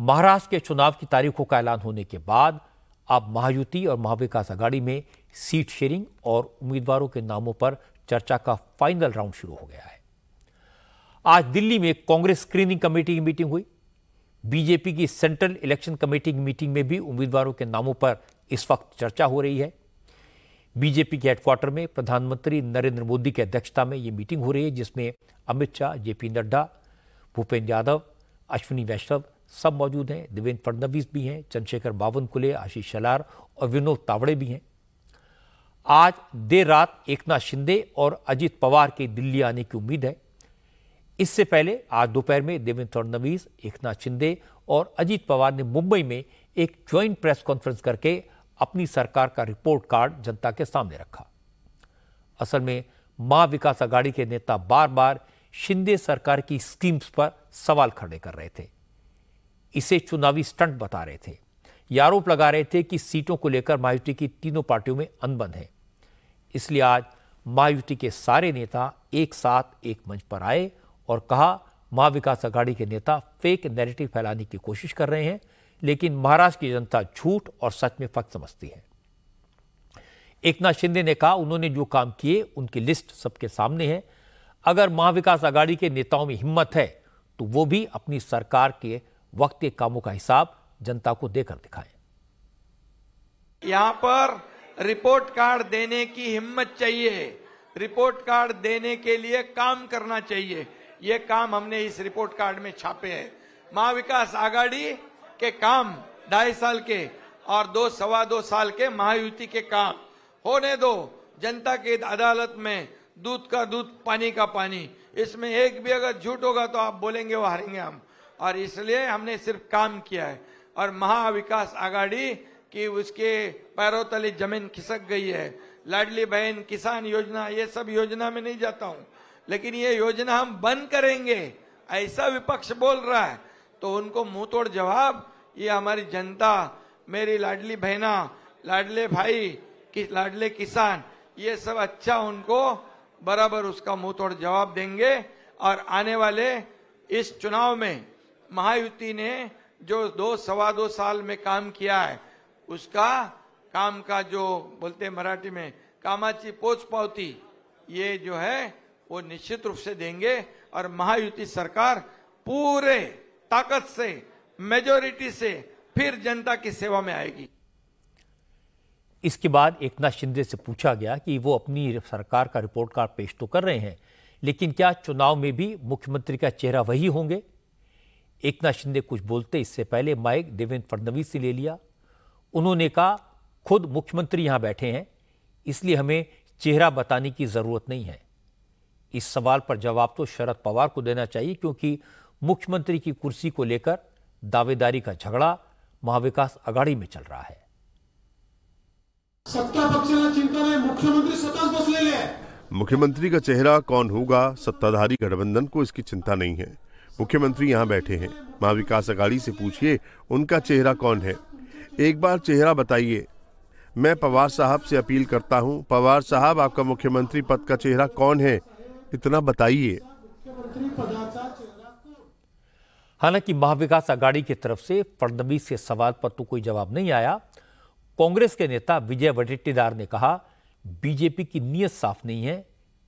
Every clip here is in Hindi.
महाराष्ट्र के चुनाव की तारीखों का ऐलान होने के बाद अब महायुति और महाविकास अघाड़ी में सीट शेयरिंग और उम्मीदवारों के नामों पर चर्चा का फाइनल राउंड शुरू हो गया है आज दिल्ली में कांग्रेस स्क्रीनिंग कमेटी की मीटिंग हुई बीजेपी की सेंट्रल इलेक्शन कमेटी की मीटिंग में भी उम्मीदवारों के नामों पर इस वक्त चर्चा हो रही है बीजेपी के हेडक्वार्टर में प्रधानमंत्री नरेंद्र मोदी की अध्यक्षता में ये मीटिंग हो रही है जिसमें अमित शाह जेपी नड्डा भूपेंद्र यादव अश्विनी वैष्णव सब मौजूद हैं देवेंद्र फडणवीस भी हैं चंद्रशेखर बावनकुले आशीष शलार और विनोद तावड़े भी हैं आज देर रात एकनाथ शिंदे और अजीत पवार के दिल्ली आने की उम्मीद है इससे पहले आज दोपहर में देवेंद्र फडणवीस एकनाथ शिंदे और अजीत पवार ने मुंबई में एक ज्वाइंट प्रेस कॉन्फ्रेंस करके अपनी सरकार का रिपोर्ट कार्ड जनता के सामने रखा असल में महा विकास अघाड़ी के नेता बार बार शिंदे सरकार की स्कीम्स पर सवाल खड़े कर रहे थे इसे चुनावी स्टंट बता रहे थे ये आरोप लगा रहे थे कि सीटों को लेकर महायुति की तीनों पार्टियों में अनबन है इसलिए आज महायुति के सारे नेता एक साथ एक मंच पर आए और कहा महाविकास अघाड़ी के नेता फेक नैरेटिव फैलाने की कोशिश कर रहे हैं लेकिन महाराष्ट्र की जनता झूठ और सच में फर्क समझती है एक नाथ शिंदे ने कहा उन्होंने जो काम किए उनकी लिस्ट सबके सामने है अगर महाविकास अघाड़ी के नेताओं में हिम्मत है तो वो भी अपनी सरकार के वक्त के कामों का हिसाब जनता को देकर दिखाएं। यहाँ पर रिपोर्ट कार्ड देने की हिम्मत चाहिए रिपोर्ट कार्ड देने के लिए काम करना चाहिए ये काम हमने इस रिपोर्ट कार्ड में छापे हैं महाविकास आघाड़ी के काम ढाई साल के और दो सवा दो साल के महायुति के काम होने दो जनता के अदालत में दूध का दूध पानी का पानी इसमें एक भी अगर झूठ होगा तो आप बोलेंगे वो हारेंगे हम और इसलिए हमने सिर्फ काम किया है और महाविकास आघाड़ी की उसके पैरों तले जमीन खिसक गई है लाडली बहन किसान योजना ये सब योजना में नहीं जाता हूं लेकिन ये योजना हम बंद करेंगे ऐसा विपक्ष बोल रहा है तो उनको मुंह तोड़ जवाब ये हमारी जनता मेरी लाडली बहना लाडले भाई कि, लाडले किसान ये सब अच्छा उनको बराबर उसका मुंह तोड़ जवाब देंगे और आने वाले इस चुनाव में महायुति ने जो दो सवा दो साल में काम किया है उसका काम का जो बोलते मराठी में कामाची पोच पावती ये जो है वो निश्चित रूप से देंगे और महायुति सरकार पूरे ताकत से मेजोरिटी से फिर जनता की सेवा में आएगी इसके बाद एक नाथ शिंदे से पूछा गया कि वो अपनी सरकार का रिपोर्ट कार्ड पेश तो कर रहे हैं लेकिन क्या चुनाव में भी मुख्यमंत्री का चेहरा वही होंगे एक नाथ शिंदे कुछ बोलते इससे पहले माइक देवेंद्र फडणवीस से ले लिया उन्होंने कहा खुद मुख्यमंत्री यहां बैठे हैं इसलिए हमें चेहरा बताने की ज़रूरत नहीं है इस सवाल पर जवाब तो शरद पवार को देना चाहिए क्योंकि मुख्यमंत्री की कुर्सी को लेकर दावेदारी का झगड़ा महाविकास आगाड़ी में चल रहा है सत्ता पक्षाला चिंता है मुख्यमंत्री स्वतःच बसलेले मुख्यमंत्री का चेहरा कौन होगा सत्ताधारी गठबंधन को इसकी चिंता नहीं है मुख्यमंत्री यहाँ बैठे हैं माँ विकास अघाड़ी से पूछिए उनका चेहरा कौन है एक बार चेहरा बताइए मैं पवार साहब से अपील करता हूँ पवार साहब आपका मुख्यमंत्री पद का चेहरा कौन है इतना बताइए हालांकि महाविकास आगाड़ी की तरफ से फडनवीस के सवाल पर तो कोई जवाब नहीं आया कांग्रेस के नेता विजय वडेट्टीदार ने कहा बीजेपी की नीयत साफ नहीं है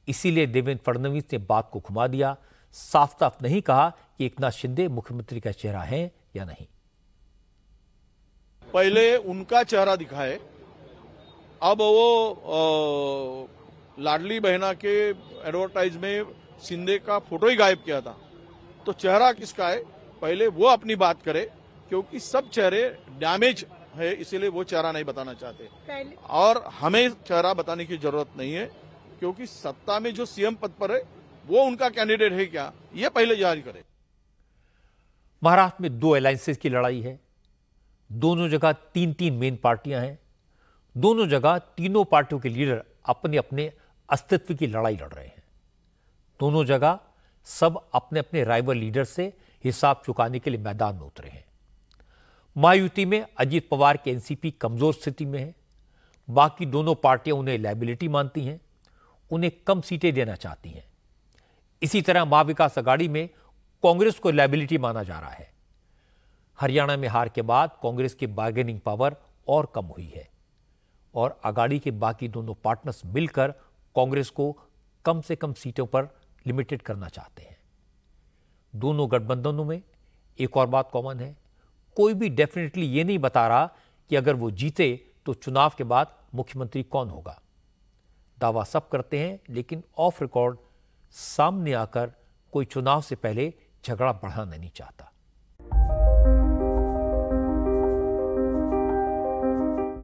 इसीलिए देवेंद्र फडणवीस ने बात को घुमा दिया साफ साफ नहीं कहा कि एक नाथ शिंदे मुख्यमंत्री का चेहरा है या नहीं पहले उनका चेहरा दिखाए अब वो लाडली बहना के एडवर्टाइज में शिंदे का फोटो ही गायब किया था तो चेहरा किसका है पहले वो अपनी बात करे क्योंकि सब चेहरे डैमेज है इसीलिए वो चेहरा नहीं बताना चाहते और हमें चेहरा बताने की जरूरत नहीं है क्योंकि सत्ता में जो सीएम पद पर है वो उनका कैंडिडेट है क्या ये पहले जारी करें महाराष्ट्र में दो अलायसेज की लड़ाई है दोनों जगह तीन तीन मेन पार्टियां हैं दोनों जगह तीनों पार्टियों के लीडर अपने अपने अस्तित्व की लड़ाई लड़ रहे हैं दोनों जगह सब अपने अपने राइवल लीडर से हिसाब चुकाने के लिए मैदान में उतरे हैं महायुति में अजीत पवार की एनसीपी कमजोर स्थिति में है बाकी दोनों पार्टियां उन्हें लाइबिलिटी मानती हैं उन्हें कम सीटें देना चाहती हैं इसी तरह मां विकास अगाड़ी में कांग्रेस को लाइबिलिटी माना जा रहा है हरियाणा में हार के बाद कांग्रेस की बार्गेनिंग पावर और कम हुई है और अगाड़ी के बाकी दोनों पार्टनर्स मिलकर कांग्रेस को कम से कम सीटों पर लिमिटेड करना चाहते हैं दोनों गठबंधनों में एक और बात कॉमन है कोई भी डेफिनेटली ये नहीं बता रहा कि अगर वो जीते तो चुनाव के बाद मुख्यमंत्री कौन होगा दावा सब करते हैं लेकिन ऑफ रिकॉर्ड सामने आकर कोई चुनाव से पहले झगड़ा बढ़ाना नहीं चाहता